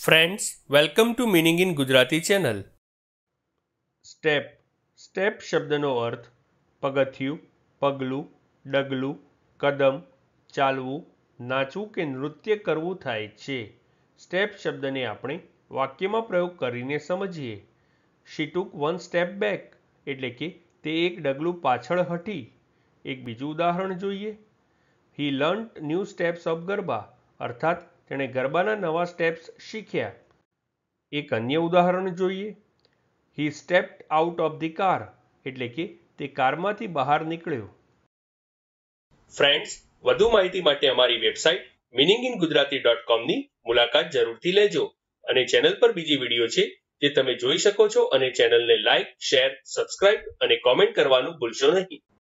friends welcome to meaning in Gujarati channel step step શબ્દનો અર્થ પગથિયું પગલું ડગલું કદમ ચાલવું નાચવું કે નૃત્ય કરવું થાય છે સ્ટેપ શબ્દને આપણે વાક્યમાં પ્રયોગ કરીને સમજીએ શી વન સ્ટેપ બેક એટલે કે તે એક ડગલું પાછળ હટી એક બીજું ઉદાહરણ જોઈએ he learn new steps of garba અર્થાત તેણે ગરબાના નવા સ્ટેપ્સ શીખ્યા એક અન્ય ઉદાહરણ જોઈએ he stepped out of the car એટલે કે તે કારમાંથી બહાર નીકળ્યો ફ્રેન્ડ્સ વધુ માહિતી માટે અમારી website meaning in Gujarati dot કોમની મુલાકાત જરૂરથી લેજો અને ચેનલ પર બીજી વિડીયો છે જે તમે જોઈ શકો છો અને ચેનલને લાઇક શેર સબસ્ક્રાઇબ અને કોમેન્ટ કરવાનું ભૂલશો નહીં